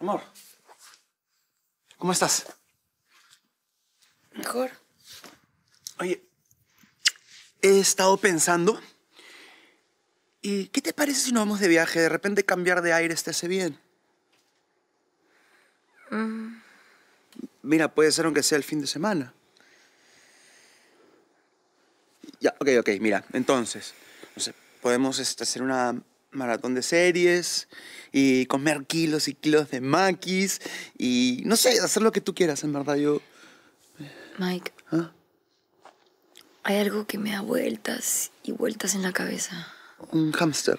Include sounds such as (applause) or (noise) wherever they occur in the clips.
Amor, ¿cómo estás? Mejor. Oye, he estado pensando. ¿Y qué te parece si nos vamos de viaje? De repente cambiar de aire te hace bien. Mm. Mira, puede ser aunque sea el fin de semana. Ya, ok, ok, mira. Entonces, no sé, podemos este, hacer una maratón de series y comer kilos y kilos de maquis y no sé, hacer lo que tú quieras, en verdad yo... Mike. ¿Ah? Hay algo que me da vueltas y vueltas en la cabeza. Un hámster.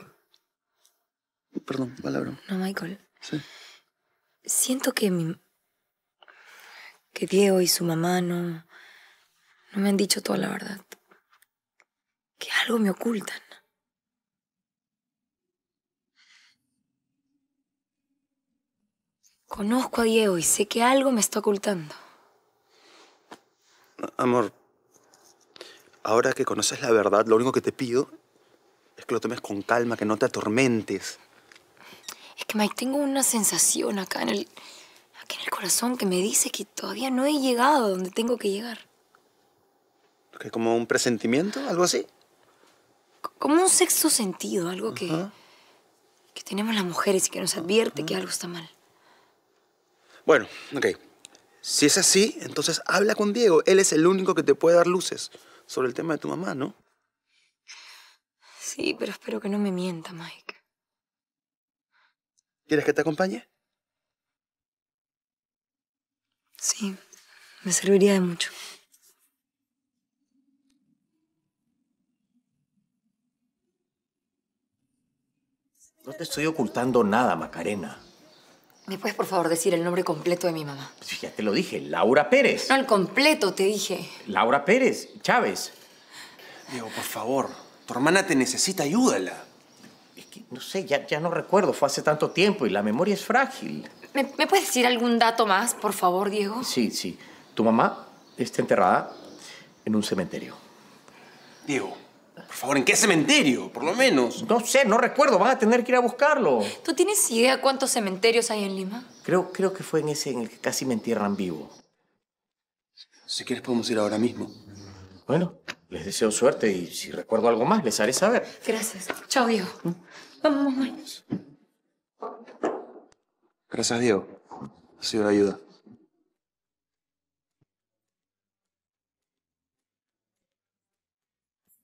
Perdón, palabra. No, Michael. Sí. Siento que mi... que Diego y su mamá no... no me han dicho toda la verdad. Que algo me ocultan. Conozco a Diego y sé que algo me está ocultando. Amor, ahora que conoces la verdad, lo único que te pido es que lo tomes con calma, que no te atormentes. Es que, Mike, tengo una sensación acá en el, en el corazón que me dice que todavía no he llegado a donde tengo que llegar. ¿Que ¿Como un presentimiento? ¿Algo así? como un sexto sentido, algo que, que tenemos las mujeres y que nos advierte que algo está mal. Bueno, ok. Si es así, entonces habla con Diego. Él es el único que te puede dar luces sobre el tema de tu mamá, ¿no? Sí, pero espero que no me mienta, Mike. ¿Quieres que te acompañe? Sí, me serviría de mucho. No te estoy ocultando nada, Macarena. ¿Me puedes, por favor, decir el nombre completo de mi mamá? ya te lo dije, Laura Pérez. No, el completo te dije. Laura Pérez, Chávez. Diego, por favor, tu hermana te necesita, ayúdala. Es que, no sé, ya, no recuerdo, fue hace tanto tiempo y la memoria es frágil. ¿Me, ¿Me puedes decir algún dato más, por favor, Diego? Sí, sí. Tu mamá está enterrada en un cementerio. Diego, por favor, ¿en qué cementerio? Por lo menos. No sé, no recuerdo. Van a tener que ir a buscarlo. ¿Tú tienes idea cuántos cementerios hay en Lima? Creo, creo que fue en ese en el que casi me entierran vivo. Si quieres podemos ir ahora mismo. Bueno, les deseo suerte y si recuerdo algo más les haré saber. Gracias. Chao, Diego. Vamos, ¿Mm? vamos. Gracias, Diego. Ha sido la ayuda.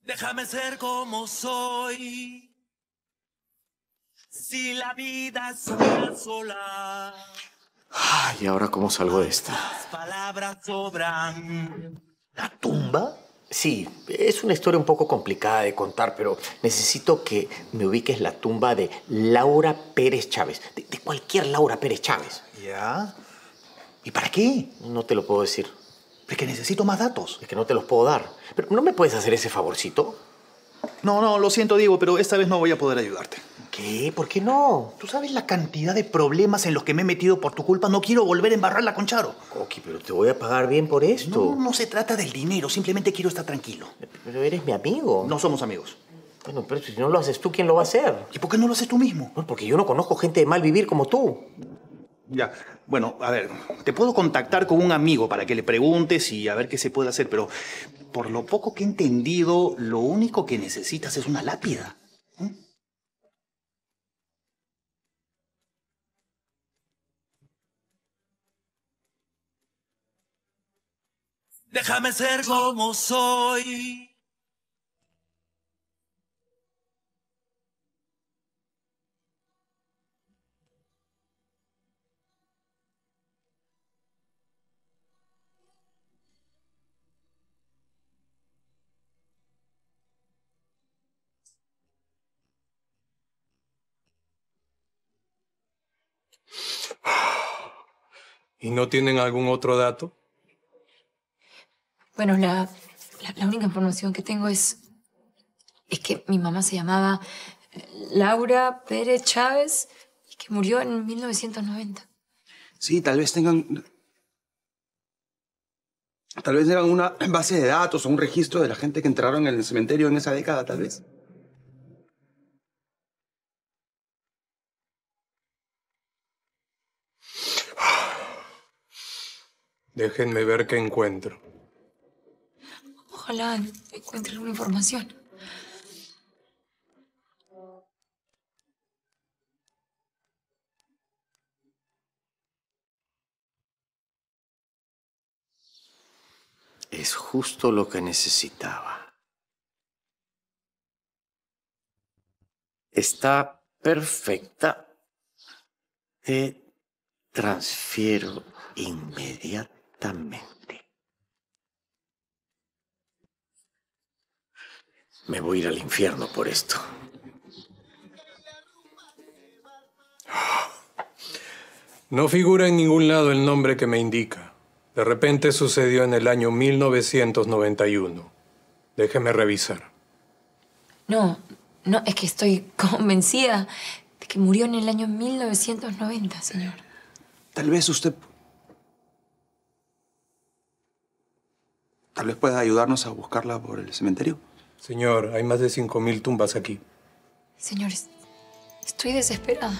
Déjame ser como soy. Si la vida es una sola. Ay, ¿y ahora cómo salgo de esta. Las palabras sobran. ¿La tumba? Sí, es una historia un poco complicada de contar, pero necesito que me ubiques la tumba de Laura Pérez Chávez. de cualquier Laura Pérez Chávez. ¿Ya? ¿Y para qué? No te lo puedo decir. Es que necesito más datos. Es que no te los puedo dar. Pero ¿no me puedes hacer ese favorcito? No, no, lo siento, Diego, pero esta vez no voy a poder ayudarte. ¿Qué? ¿Por qué no? Tú sabes la cantidad de problemas en los que me he metido por tu culpa. No quiero volver a embarrarla con Charo. Coqui, pero te voy a pagar bien por esto. No, no se trata del dinero. Simplemente quiero estar tranquilo. Pero eres mi amigo. No somos amigos. Bueno, pero si no lo haces tú, ¿quién lo va a hacer? ¿Y por qué no lo haces tú mismo? porque yo no conozco gente de mal vivir como tú. Ya, bueno, a ver, te puedo contactar con un amigo para que le preguntes y a ver qué se puede hacer, pero por lo poco que he entendido, lo único que necesitas es una lápida. ¿Mm? Déjame ser como soy. ¿Y no tienen algún otro dato? Bueno, la, única información que tengo es, es que mi mamá se llamaba eh, Laura Pérez Chávez y que murió en 1990. Sí, tal vez tengan... Tal vez tengan una base de datos o un registro de la gente que entraron en el cementerio en esa década, tal vez. Déjenme ver qué encuentro. Ojalá encuentre una información. Es justo lo que necesitaba. Está perfecta. Te transfiero inmediatamente Exactamente. Me voy a ir al infierno por esto. No figura en ningún lado el nombre que me indica. De repente sucedió en el año 1991. Déjeme revisar. No, no, es que estoy (laughs) convencida de que murió en el año 1990, señor. Tal vez usted Tal vez pueda ayudarnos a buscarla por el cementerio. Señor, hay más de 5.000 tumbas aquí. Señores, estoy desesperada.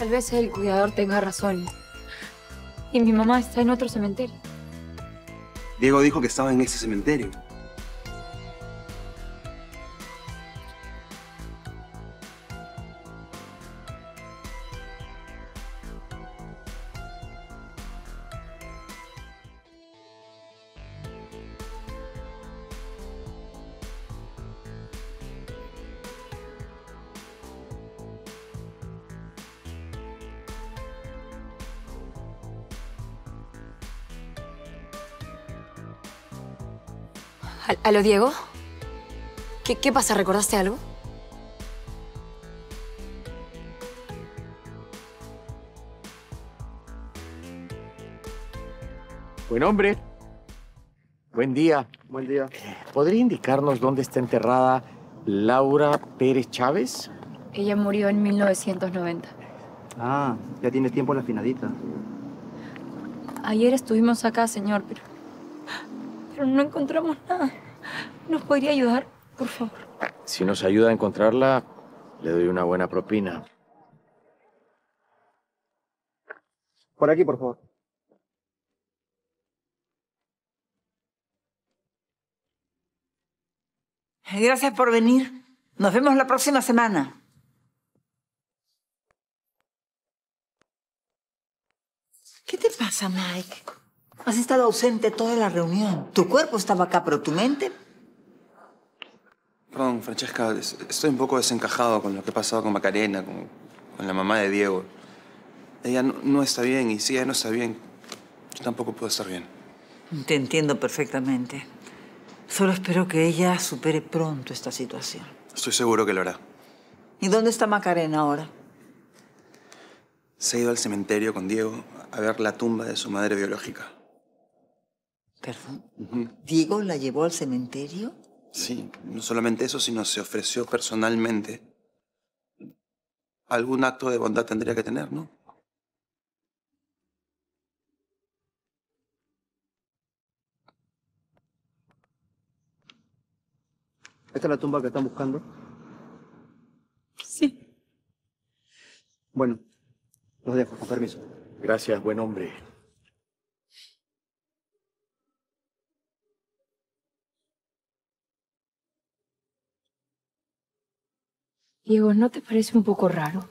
Tal vez el cuidador tenga razón. Y mi mamá está en otro cementerio. Diego dijo que estaba en ese cementerio. ¿Al ¿Aló, Diego? ¿Qué, pasa? ¿Recordaste algo? Buen hombre. Buen día. Buen día. Eh, ¿Podría indicarnos dónde está enterrada Laura Pérez Chávez? Ella murió en 1990. Ah, ya tienes tiempo en la finadita. Ayer estuvimos acá, señor, pero... Pero no encontramos nada. ¿Nos podría ayudar, por favor? Si nos ayuda a encontrarla, le doy una buena propina. Por aquí, por favor. Gracias por venir. Nos vemos la próxima semana. ¿Qué te pasa, Mike? Has estado ausente toda la reunión. Tu cuerpo estaba acá, pero tu mente Perdón, Francesca, estoy un poco desencajado con lo que ha pasado con Macarena, con, la mamá de Diego. Ella no, está bien y si ella no está bien, yo tampoco puedo estar bien. Te entiendo perfectamente. Solo espero que ella supere pronto esta situación. Estoy seguro que lo hará. ¿Y dónde está Macarena ahora? Se ha ido al cementerio con Diego a ver la tumba de su madre biológica. ¿Perdón? ¿Diego la llevó al cementerio? Sí, no solamente eso, sino se ofreció personalmente. Algún acto de bondad tendría que tener, ¿no? ¿Esta es la tumba que están buscando? Sí. Bueno, los dejo, con permiso. Gracias, buen hombre. Diego, ¿no te parece un poco raro?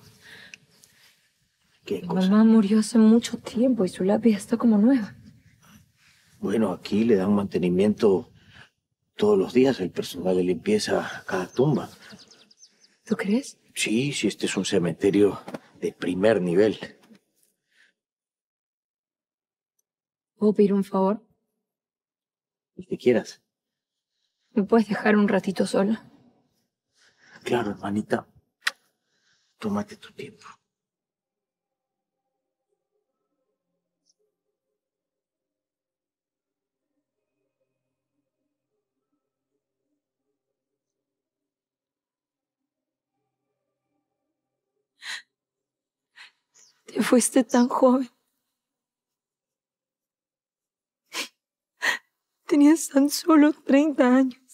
¿Qué mamá murió hace mucho tiempo y su lápida está como nueva. Bueno, aquí le dan mantenimiento todos los días el personal de limpieza a cada tumba. ¿Tú crees? Sí, sí, este es un cementerio de primer nivel. ¿Puedo pedir un favor? El que quieras. ¿Me puedes dejar un ratito sola? Claro, hermanita, tómate tu tiempo. Te fuiste tan joven. Tenías tan solo 30 años.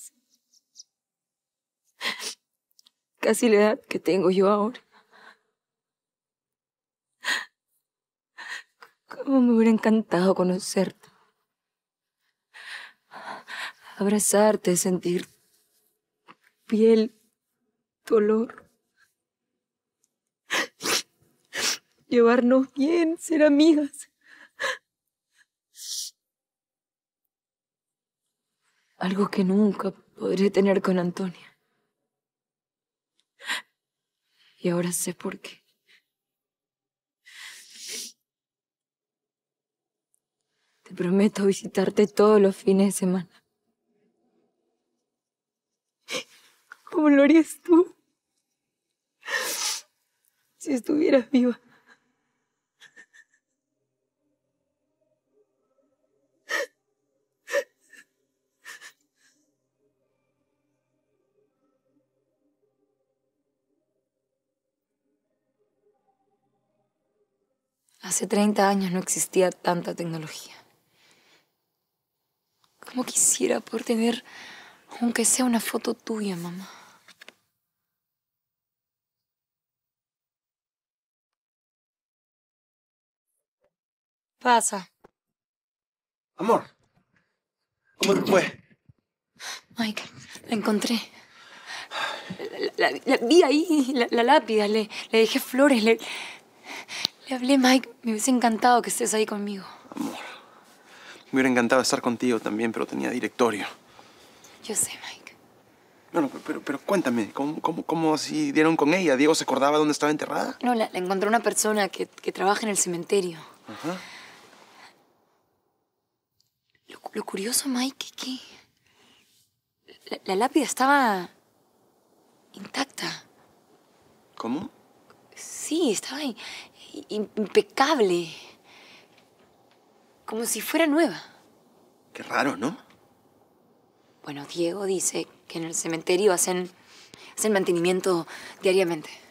casi la edad que tengo yo ahora. Cómo me hubiera encantado conocerte. Abrazarte, sentir piel, dolor. Llevarnos bien, ser amigas. Algo que nunca podré tener con Antonio. Y ahora sé por qué. Te prometo visitarte todos los fines de semana. ¿Cómo lo harías tú? Si estuvieras viva. Hace 30 años no existía tanta tecnología. ¿Cómo quisiera por tener, aunque sea una foto tuya, mamá? Pasa. Amor, ¿cómo te fue? Michael, la encontré. La, vi ahí, la, lápida, le, le dejé flores, le, le hablé, Mike. Me hubiese encantado que estés ahí conmigo. Amor. Me hubiera encantado estar contigo también, pero tenía directorio. Yo sé, Mike. No, no, pero, cuéntame, ¿cómo, cómo, así dieron con ella? ¿Diego se acordaba dónde estaba enterrada? No, la, encontró una persona que, trabaja en el cementerio. Ajá. Lo, curioso, Mike, es que la, lápida estaba intacta. ¿Cómo? Sí, estaba ahí impecable. Como si fuera nueva. Qué raro, ¿no? Bueno, Diego dice que en el cementerio hacen, hacen mantenimiento diariamente.